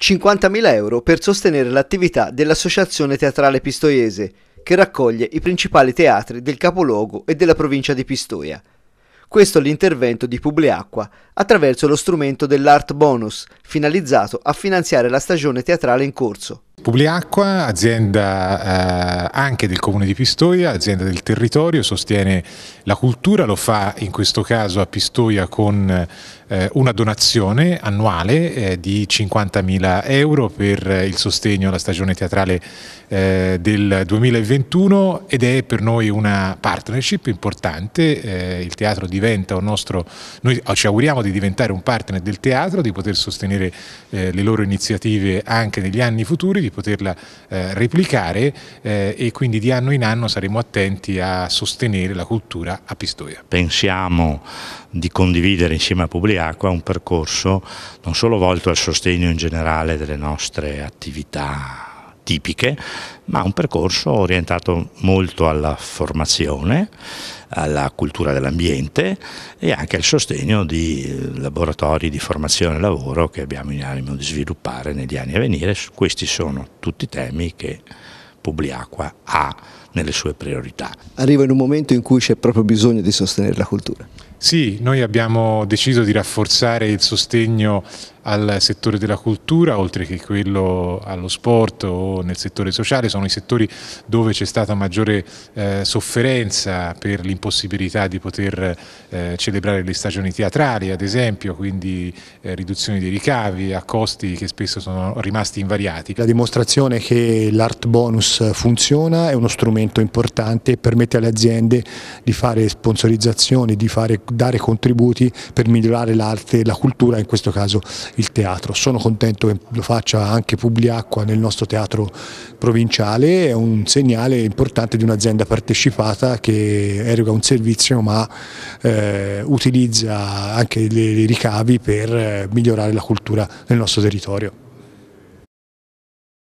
50.000 euro per sostenere l'attività dell'Associazione Teatrale Pistoiese, che raccoglie i principali teatri del capoluogo e della provincia di Pistoia. Questo è l'intervento di Publiacqua attraverso lo strumento dell'Art Bonus, finalizzato a finanziare la stagione teatrale in corso. Publiacqua, azienda eh, anche del comune di Pistoia, azienda del territorio, sostiene la cultura, lo fa in questo caso a Pistoia con eh, una donazione annuale eh, di 50.000 euro per il sostegno alla stagione teatrale eh, del 2021 ed è per noi una partnership importante, eh, il teatro diventa un nostro, noi ci auguriamo di diventare un partner del teatro, di poter sostenere eh, le loro iniziative anche negli anni futuri, di poterla eh, replicare eh, e quindi di anno in anno saremo attenti a sostenere la cultura a Pistoia. Pensiamo di condividere insieme a Publiacqua un percorso non solo volto al sostegno in generale delle nostre attività tipiche, ma un percorso orientato molto alla formazione, alla cultura dell'ambiente e anche al sostegno di eh, laboratori di formazione e lavoro che abbiamo in animo di sviluppare negli anni a venire. Questi sono tutti temi che Publiacqua ha nelle sue priorità. Arriva in un momento in cui c'è proprio bisogno di sostenere la cultura. Sì, noi abbiamo deciso di rafforzare il sostegno al settore della cultura, oltre che quello allo sport o nel settore sociale, sono i settori dove c'è stata maggiore eh, sofferenza per l'impossibilità di poter eh, celebrare le stagioni teatrali, ad esempio, quindi eh, riduzioni dei ricavi a costi che spesso sono rimasti invariati. La dimostrazione che l'art bonus funziona è uno strumento investimento importante e permette alle aziende di fare sponsorizzazioni, di fare, dare contributi per migliorare l'arte e la cultura, in questo caso il teatro. Sono contento che lo faccia anche Publiacqua nel nostro teatro provinciale, è un segnale importante di un'azienda partecipata che eroga un servizio ma eh, utilizza anche i ricavi per eh, migliorare la cultura nel nostro territorio.